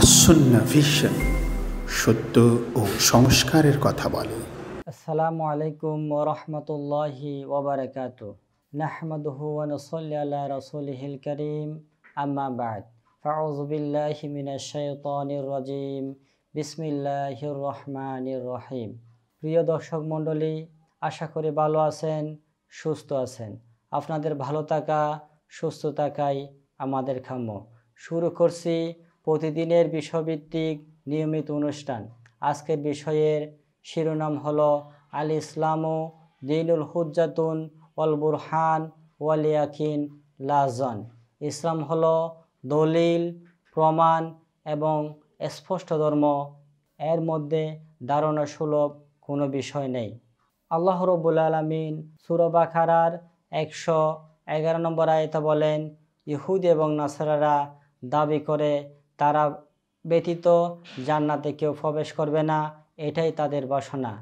আসন্না vision সত্য ও সংস্কারের কথা বলে আসসালামু আলাইকুম রহমতুল্লাহি ওবরাকাত নাহমাদুহু ওয়া নুসাল্লি রসুল হিল করিম আম্মা বাদ ফাউযু বিল্লাহি মিনাশ শাইতানির রাজীম বিসমিল্লাহির রহমানির রহিম প্রিয় দর্শক মণ্ডলী আশা করি ভালো আছেন সুস্থ আছেন আপনাদের ভালো থাকা সুস্থ থাকাই আমাদের কাম্য শুরু করছি প্রতিদিনের বিষয়ভিত্তিক নিয়মিত অনুষ্ঠান আজকের বিষয়ের শিরোনাম হল আল ইসলামু দিনুল হুজাতুন অল বুরহান ওয়ালিয়াকিন লাজন ইসলাম হল দলিল প্রমাণ এবং স্পষ্ট ধর্ম এর মধ্যে ধারণা সুলভ কোনো বিষয় নেই আল্লাহ রবুল আলমিন সুরবাখারার একশো এগারো নম্বর আয়তা বলেন ইহুদ এবং নাসারারা দাবি করে তারা ব্যতীত জান্নাতে কেউ প্রবেশ করবে না এটাই তাদের বাসনা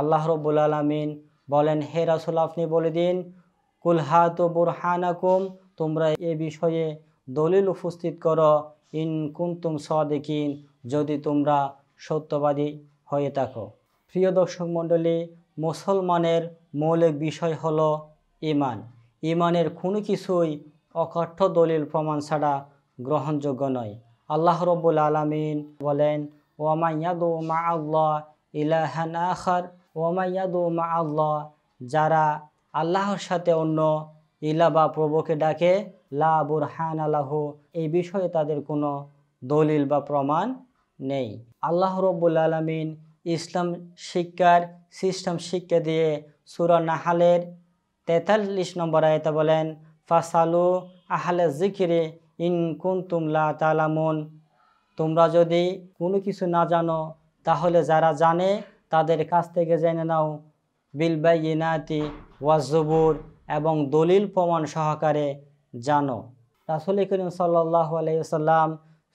আল্লাহ রব্বুল আলমিন বলেন হে রাসুল আপনি বলে দিন কুলহা কুলহাত বুরহানাকুম তোমরা এ বিষয়ে দলিল উপস্থিত করো ইন কুন্তুম দেখিন যদি তোমরা সত্যবাদী হয়ে থাকো প্রিয় দর্শক মণ্ডলী মুসলমানের মৌলিক বিষয় হল ইমান ইমানের কোনো কিছুই অকাঠ্য দলিল প্রমাণ ছাড়া গ্রহণযোগ্য নয় আল্লাহ রব্বুল আলমিন বলেন ওমাইয়াদু মা আল্লাহ ইলাহান আখর ওমাইয়াদু মা আল্লাহ যারা আল্লাহর সাথে অন্য ইলা বা প্রভুকে ডাকে লা বুরহান আল্লাহ এই বিষয়ে তাদের কোনো দলিল বা প্রমাণ নেই আল্লাহ রব্বুল আলমিন ইসলাম শিক্ষার সিস্টেম শিক্ষা দিয়ে সুরা নাহালের তেতাল্লিশ নম্বর আয়তা বলেন ফাসালু আহলে জিকিরে কুন তুমলা তালামন তোমরা যদি কোনো কিছু না জানো তাহলে যারা জানে তাদের কাছ থেকে জেনে নাও বিলবাই ইনায়তি ওয়াজবুর এবং দলিল প্রমাণ সহকারে জানো রাসুল করিম সাল্লাহ আলাইসাল্লাম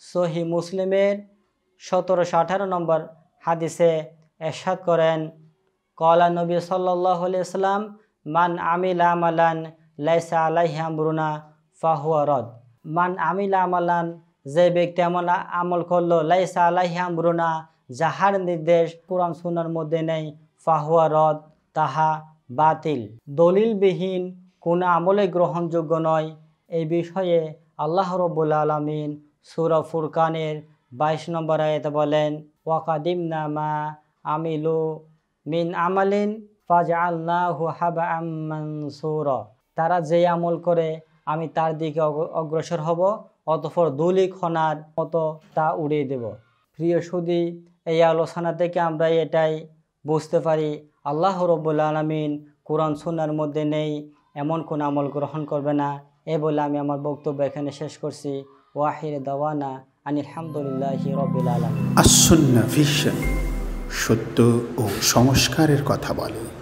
সহি মুসলিমের সতেরোশো আঠারো নম্বর হাদিসে এরশাদ করেন কলা নবী সাল্লাহ আলাইসাল্লাম মান আমিল আমালান লাইসা আলাইহামা ফাহুয়ারদ মান আমিলা আমালান যে ব্যক্তি আমলা আমল করলো লাইসা আলাহি আমরুনা যাহার নির্দেশ কোরআন সুনার মধ্যে নেই ফাহুয়া রদ তাহা বাতিল দলিলবিহীন কোনো আমলে গ্রহণযোগ্য নয় এই বিষয়ে আল্লাহ রবুল আলমিন সুরা ফুরকানের বাইশ নম্বর আয়তে বলেন ওয়াকাদিম নামা আমিলু মিন আমালিন ফাজ আল্লাহ হাবা আম্মান তারা যে আমল করে আমি তার দিকে অগ্রসর হব অতপর দুলি খনার মতো তা উড়িয়ে দেব প্রিয় সুদি এই আলোচনা থেকে আমরা এটাই বুঝতে পারি আল্লাহ রব্বুল আলমিন কোরআন সুনার মধ্যে নেই এমন কোন আমল গ্রহণ করবে না এ বলে আমি আমার বক্তব্য এখানে শেষ করছি ওয়াহির দাওয়ানা আনিলহামদুলিল্লাহ রবিল আলম আসন্না ভিশন সত্য ও সংস্কারের কথা বলে